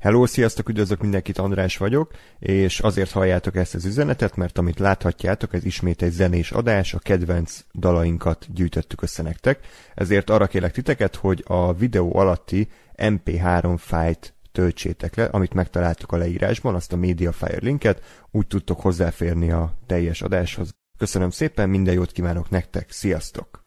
Hello, sziasztok, üdvözlök mindenkit, András vagyok, és azért halljátok ezt az üzenetet, mert amit láthatjátok, ez ismét egy zenés adás, a kedvenc dalainkat gyűjtöttük össze nektek, ezért arra kérlek titeket, hogy a videó alatti MP3 fájt töltsétek le, amit megtaláltuk a leírásban, azt a Mediafire linket, úgy tudtok hozzáférni a teljes adáshoz. Köszönöm szépen, minden jót kívánok nektek, sziasztok!